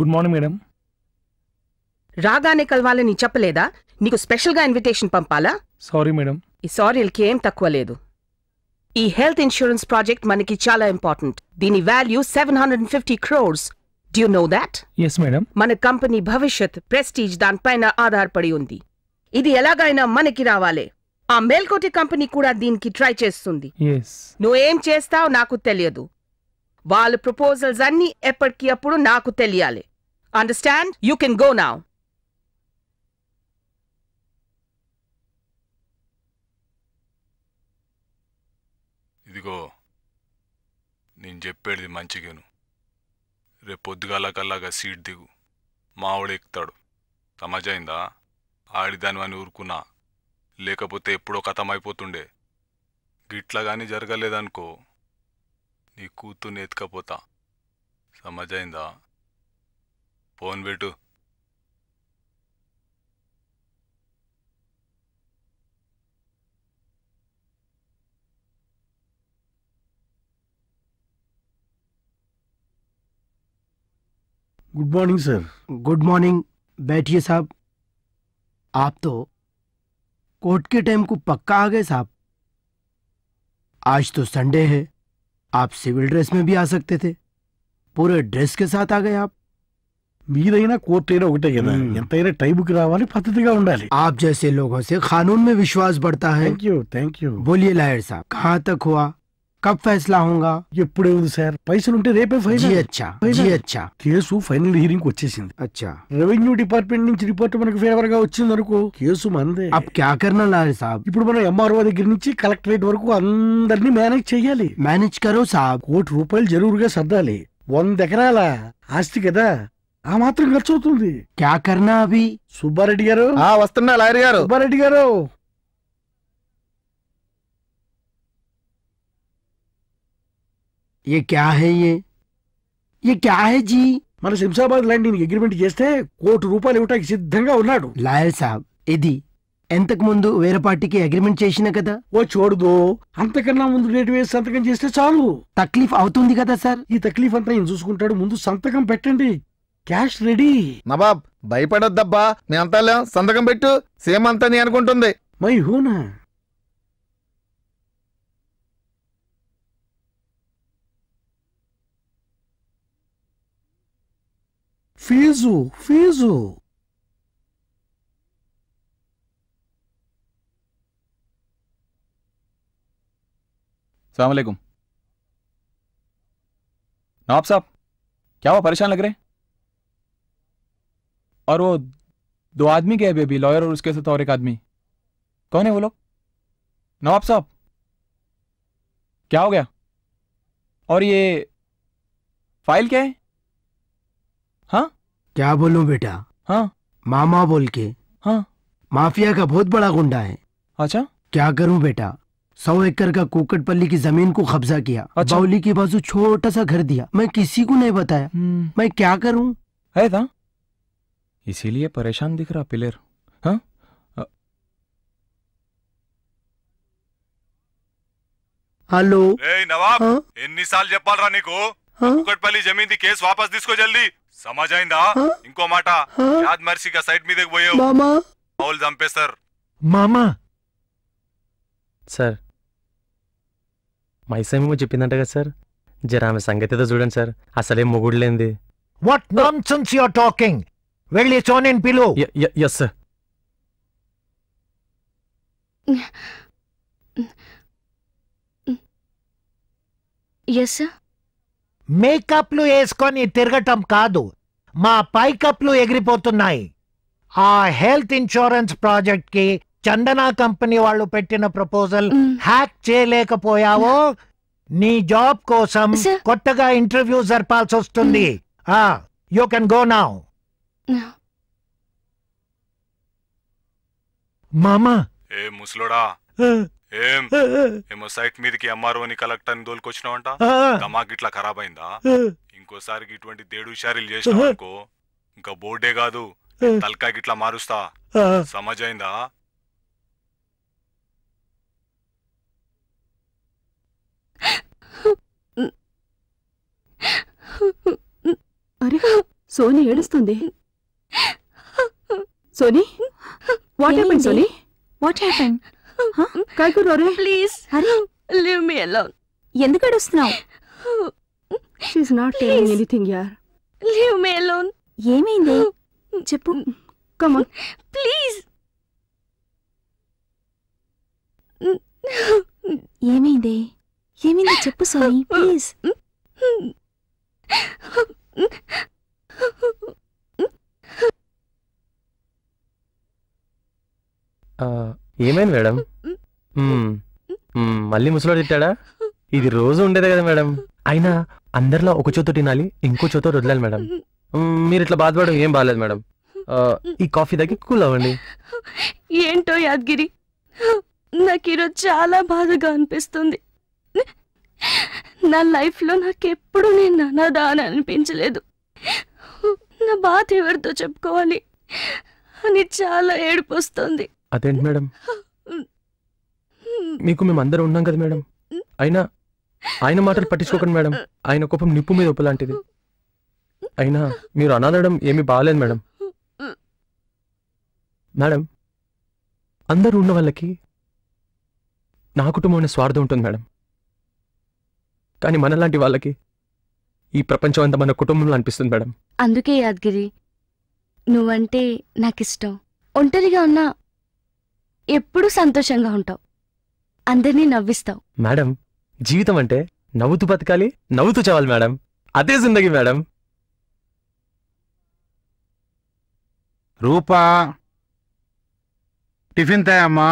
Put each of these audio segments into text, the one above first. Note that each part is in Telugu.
గుడ్ మార్నింగ్ మేడం రాగానే కలవాలని చెప్పలేదా నీకు స్పెషల్గా ఇన్విటేషన్ పంపాలా సారీ మేడం ఈ సారీలకి ఏం తక్కువ లేదు ఈ హెల్త్ ఇన్సూరెన్స్ ప్రాజెక్ట్ మనకి చాలా ఇంపార్టెంట్ దీని value seven hundred and fifty crores do you know that yes madam మన కంపెనీ భవిష్యత్ ప్రెస్టీజ్ దానిపైన ఆధారపడి ఉంది ఇది ఎలాగైనా మనకి రావాలి ఆ మేల్కోటి కంపెనీ కూడా దీనికి ట్రై చేస్తుంది నువ్వేం చేస్తావు నాకు తెలియదు వాళ్ళ ప్రపోజల్స్ అన్నీ ఎప్పటికీ అప్పుడు నాకు తెలియాలి అండర్స్టాండ్ యూ కెన్ గో నా ఇదిగో నేను చెప్పేది మంచిగాను రేపు కల్లాగా సీట్ దిగు మావిడు ఎక్కుతాడు సమాజైందా ఆడిదానివని ఊరుకున్నా లేకపోతే ఎప్పుడో కథమైపోతుండే గిట్లా కానీ జరగలేదనుకో నీకు కూతుర్ని ఎత్తుకపోతా సమజైందా ఫోన్ పెట్టు good morning sir good morning बैठिए साहब आप तो कोर्ट के टाइम को पक्का आ गए साहब आज तो संडे है आप सिविल ड्रेस में भी आ सकते थे पूरे ड्रेस के साथ आ गए आप మీదైనా కోర్టు అయినా आप जैसे लोगों से कानून में विश्वास बढ़ता है थैंक यू थैंक यू बोलिए लायर साहब कहाँ तक हुआ కప్ फैसला होगा ఎప్పుడే ఉంది సార్ పైసలు ఉంటే రేపే ఫైనల్ కేసు ఫైనల్ హీరింగ్ వచ్చేసింది అచ్చా రెవెన్యూ డిపార్ట్మెంట్ నుంచి రిపోర్ట్ మనకు ఫేవర్ గా వచ్చింది అనుకో కేసు మందే అప్ క్యా కర్నా లారీ సాబ్ ఇప్పుడు మనం ఎంఆర్ఓ దగ్గర నుంచి కలెక్టరేట్ వరకు అందరిని మేనేజ్ చేయాలి మేనేజ్ కరో సాబ్ కోటి రూపాయలు జరూరుగా సర్దాలి వంద ఎకరాల ఆస్తి కదా ఆ మాత్రం ఖర్చు అవుతుంది క్యా కర్నా సుబ్బారెడ్డి గారు వస్తున్నా లాయర్ గారు సుబ్బారెడ్డి గారు ये क्या है ये ये क्या है जी మన శంషాబాద్ ల్యాండింగ్ అగ్రిమెంట్ చేస్తే కోటి రూపాయలు ఇవ్వటానికి సిద్ధంగా ఉన్నాడు లాయల్ సాబ్ ఇది ఎంతకు ముందు వేరే పార్టీకి అగ్రిమెంట్ చేసిన కదా ఓ చూడదు అంతకన్నా ముందు డేట్ వేసి సంతకం చేస్తే చాలు తక్లీఫ్ అవుతుంది కదా సార్ ఈ తక్లీఫ్ అంతా నేను చూసుకుంటాడు ముందు సంతకం పెట్టండి క్యాష్ రెడీ నవాబ్ భయపడొద్దబ్బా అంతా సంతకం పెట్టు సేమ్ అంతా అనుకుంటుంది మై హూనా Fizu, Fizu. सलामकुम नवाब साहब क्या वो परेशान लग रहे हैं और वो दो आदमी गए बेबी लॉयर और उसके साथ और एक आदमी कौन है वो लोग नवाब साहब क्या हो गया और ये फाइल क्या है हाँ क्या बोलूं बेटा हाँ मामा बोल के हाँ माफिया का बहुत बड़ा गुंडा है अच्छा क्या करूं बेटा सौ एकड़ का कुकटपल्ली की जमीन को कब्जा किया अच्छा? बाउली के बाजू छोटा सा घर दिया मैं किसी को नहीं बताया हम्म। मैं क्या करूं है था इसीलिए परेशान दिख रहा पिलर हाँ हेलो नवाब हाँ? इन्नी साल जब पाल रानी को हाँ? कुकटपल्ली जमीन दी केस वापस को जल्दी సమాజైందా ఇంకో మాట యాద్ మర్సిగా సైట్ మీదకి పోయావు మామా దంపే చంపేస్తారు మామా సార్ మైసేమో చెప్పిందంట కదా సార్ జర ఆమె సంగతి చూడండి సార్ అసలే మొగుడులేంది what nonsense you're talking వెళ్ళి సోనిన్ పిలు ఎస్ సార్ ఎస్ సార్ మేకప్లు వేసుకొని తిరగటం కాదు మా పైకప్లు ఎగిరిపోతున్నాయి ఆ హెల్త్ ఇన్సూరెన్స్ ప్రాజెక్ట్కి చందనా కంపెనీ వాళ్ళు పెట్టిన ప్రపోజల్ హ్యాక్ చేయలేకపోయావో నీ జాబ్ కోసం కొత్తగా ఇంటర్వ్యూ జరపాల్సి వస్తుంది యూ కెన్ గో నౌ మామా ఏ ముసలోడా ఏం ఏమో సైట్ మీదకి ఎంఆర్ఓని కలెక్టర్ని దోలుకొచ్చినావంట దమాక్ ఇట్లా ఖరాబ్ అయిందా ఇంకోసారి ఇటువంటి షారీలు చేసినావు అనుకో ఇంకా బోర్డే కాదు తల్కా ఇట్లా మారుస్తా సమజైందా అరే సోని ఏడుస్తుంది Soni what happened Soni what happened काय करू ప్లీజ్ అరే లివ్ మీ అలోన్ ఎందుకు అడుస్తున్నావు she is not telling anything యార్ లివ్ మీ అలోన్ ఏమైంది చెప్పు కమ్ ఆన్ ప్లీజ్ ఏమైంది ఏమైంది చెప్పు సారీ ప్లీజ్ Uh, ఏమైంది మేడం మళ్ళీ ముసలో తిట్టాడా ఇది రోజు ఉండేదే కదా మేడం అయినా అందరిలో ఒక చోత తినాలి ఇంకో చోత వదలాలి మేడం మీరు ఇట్లా బాధపడడం ఏం బాగాలేదు మేడం ఈ కాఫీ దగ్గర కూల్ అవ్వండి ఏంటో యాద్గిరి నాకు ఈరోజు చాలా బాధగా అనిపిస్తుంది నా లైఫ్లో ఎప్పుడు నేను అనాథ అని అనిపించలేదు నా బాధ ఎవరితో చెప్పుకోవాలి అని చాలా ఏడుపు వస్తుంది అదేంటి మేడం మీకు మేమందరం ఉన్నాం కదా మేడం అయినా ఆయన మాటలు పట్టించుకోకండి మేడం ఆయన కోపం నిప్పు మీద ఉప్పలాంటిది అయినా మీరు అనదడం ఏమీ బాగాలేదు మేడం మేడం అందరూ ఉన్న వాళ్ళకి నా కుటుంబం అనే స్వార్థం ఉంటుంది మేడం కానీ మనలాంటి వాళ్ళకి ఈ ప్రపంచం అంతా మన కుటుంబంలో అనిపిస్తుంది మేడం అందుకే యాద్గిరి నువ్వంటే నాకిష్టం ఒంటరిగా ఉన్నా ఎప్పుడూ సంతోషంగా ఉంటావు అందరినీ నవ్విస్తావు మేడం జీవితం అంటే నవ్వుతూ బతకాలి నవ్వుతూ చావాలి మేడం అదే జిందగీ మేడం రూపా టిఫిన్ తయమ్మా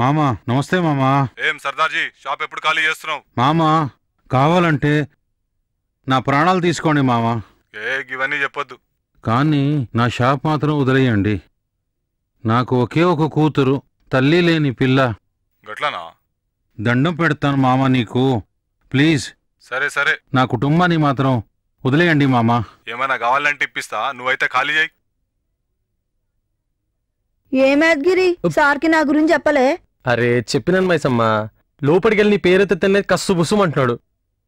మామా నమస్తే మామా ఏం సర్దార్జీ షాప్ ఎప్పుడు ఖాళీ చేస్తున్నావు మామా కావాలంటే నా ప్రాణాలు తీసుకోండి మామా ఏ ఇవన్నీ చెప్పొద్దు కానీ నా షాప్ మాత్రం వదిలేయండి నాకు ఒకే ఒక కూతురు తల్లి లేని పిల్ల గట్లనా దండం పెడతాను మామ నీకు ప్లీజ్ సరే సరే నా కుటుంబాన్ని మాత్రం వదిలేయండి మామ ఏమైనా కావాలంటే ఇప్పిస్తా నువ్వైతే ఖాళీ చేయి ఏమేద్గిరి సార్కి నా గురించి చెప్పలే అరే చెప్పినాను మైసమ్మ లోపలికెళ్ళి నీ పేరెత్తనే కస్సు బుసుమంటున్నాడు అంటున్నాడు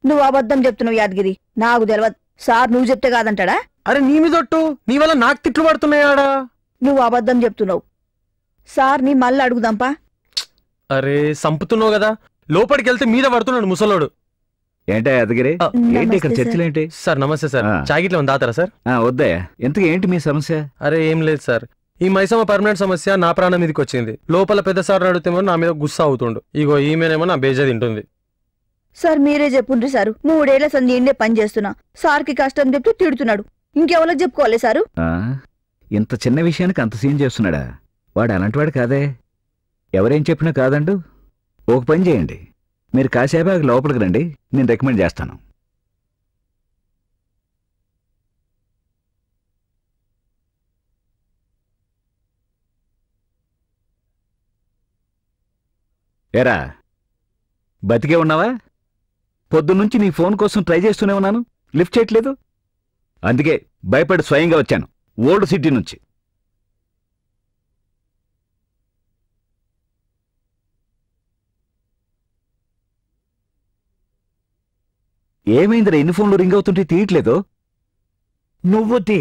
నువ్వు అబద్ధం చెప్తున్నావు యాదగిరి నాకు తెలియదు సార్ నువ్వు చెప్తే కాదంటాడా అరే నీ మీదొట్టు నీ వల్ల నాకు తిట్లు పడుతున్నాయాడా నువ్వు అబద్ధం చెప్తున్నావు సార్ నీ మళ్ళీ అడుగుదాంపా అరే సంపుతున్నావు కదా లోపలికి వెళ్తే మీద పడుతున్నాడు ముసలోడు యాదగిరి ఏంటి సార్ నమస్తే సార్ చాగిట్లో ఉంది దాతారా సార్ వద్దయ్యా ఎంత ఏంటి మీ సమస్య అరే ఏం లేదు సార్ ఈ మైసమ్మ పర్మనెంట్ సమస్య నా ప్రాణం మీదకి వచ్చింది లోపల పెద్ద సార్ అడిగితేమో నా మీద గుస్సా అవుతుండు ఇగో ఈమెనేమో నా బేజా తింటుంది సార్ మీరే చెప్పుండ్రి సారు మూడేళ్ల సంధి ఇండే పని చేస్తున్నా సార్కి కష్టం చెప్తూ తిడుతున్నాడు ఇంకెవరో చెప్పుకోవాలి సారు ఇంత చిన్న విషయానికి అంత సీన్ చేస్తున్నాడా వాడు అలాంటివాడు కాదే ఎవరేం చెప్పినా కాదండు ఒక పని చేయండి మీరు కాసేపాకి లోపలికి రండి నేను రికమెండ్ చేస్తాను ఎరా బతికే ఉన్నావా పొద్దున్నుంచి నీ ఫోన్ కోసం ట్రై చేస్తూనే ఉన్నాను లిఫ్ట్ చేయట్లేదు అందుకే భయపడి స్వయంగా వచ్చాను ఓల్డ్ సిటీ నుంచి ఏమైందిరా ఎన్ని ఫోన్లు రింగ్ అవుతుంటే తీయట్లేదు నువ్వు తీ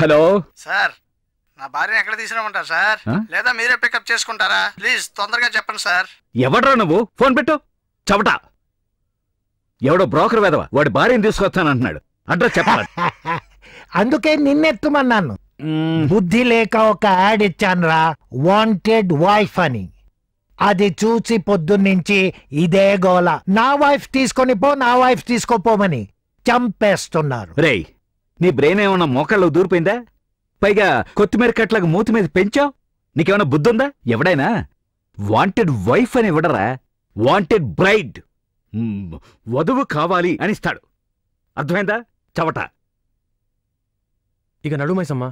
హలో సార్ నా భార్యను ఎక్కడ తీసుకురామంటారు సార్ లేదా మీరే పికప్ చేసుకుంటారా ప్లీజ్ తొందరగా చెప్పండి సార్ ఎవడ్రా నువ్వు ఫోన్ పెట్టు చవట ఎవడో బ్రోకర్ వెదవా వాడి భార్యను తీసుకొస్తానంటున్నాడు అడ్రస్ చెప్పాలి అందుకే నిన్నెత్తుమన్నాను బుద్ధి లేక ఒక యాడ్ ఇచ్చాను రా వాంటెడ్ వైఫ్ అని అది చూసి పొద్దున్నుంచి ఇదే గోల నా వైఫ్ తీసుకొని పో నా వైఫ్ తీసుకోపోమని చంపేస్తున్నారు రే నీ బ్రెయిన్ ఏమన్నా మోకాళ్ళు దూరిపోయిందా పైగా కొత్తిమీర కట్లకు మూతి మీద పెంచావు నీకేమైనా బుద్ధుందా ఎవడైనా వాంటెడ్ వైఫ్ అని ఇవ్వడరా వాంటెడ్ బ్రైడ్ వధువు కావాలి అని ఇస్తాడు అర్థమైందా చవట ఇక నడుమైసమ్మా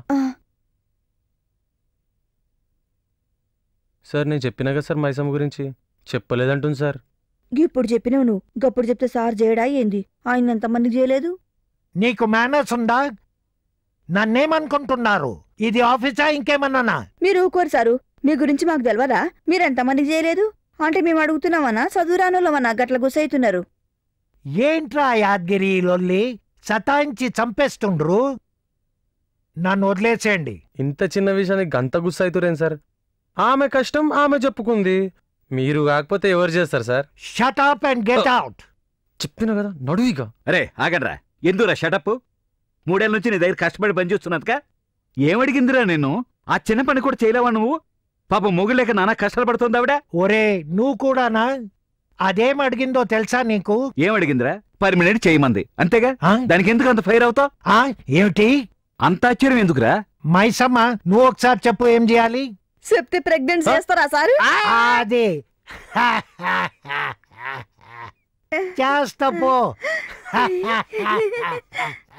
సార్ నేను చెప్పినాగా సార్ మైసమ్మ గురించి చెప్పలేదంటుంది సార్ ఇప్పుడు చెప్పినావు నువ్వు గప్పుడు చెప్తే సార్ చేయడా ఏంది ఆయనంత మందికి చేయలేదు నీకు మేనర్స్ ఉందా నన్నేమనుకుంటున్నారు ఇది ఆఫీసా ఇంకేమన్నానా మీరు ఊకోరు సారు మీ గురించి మాకు తెలియదా మీరెంతమంది చేయలేదు అంటే మేము అడుగుతున్నామన్నా చదువురానులమన్నా గట్ల గుసైతున్నారు ఏంట్రా యాద్గిరి లొల్లి సతాయించి చంపేస్తుండ్రు నన్ను వదిలేసేయండి ఇంత చిన్న విషయానికి గంత గుస్సైతురేం సార్ ఆమె కష్టం ఆమె చెప్పుకుంది మీరు కాకపోతే ఎవరు చేస్తారు sir shut up and get out చెప్పిన కదా నడువిగా అరే ఆగడ్రా ఎందురా షటప్ మూడేళ్ళ నుంచి నీ దగ్గర కష్టపడి పనిచేస్తున్నదిక ఏమడిగిందిరా నేను ఆ చిన్న పని కూడా చేయలేవా నువ్వు పాప మొగులేక నానా కష్టాలు పడుతుంది ఆవిడ ఒరే నువ్వు కూడానా అదేం అడిగిందో తెలుసా నీకు ఏమడిగిందిరా పర్మినెంట్ చేయమంది అంతేగా దానికి ఎందుకు అంత ఫైర్ అవుతావు ఏమిటి అంత ఆశ్చర్యం ఎందుకురా మైసమ్మ నువ్వు ఒకసారి చెప్పు ఏం చేయాలి చెప్తే ప్రెగ్నెంట్ చేస్తారా సార్ అదే చేస్తా పో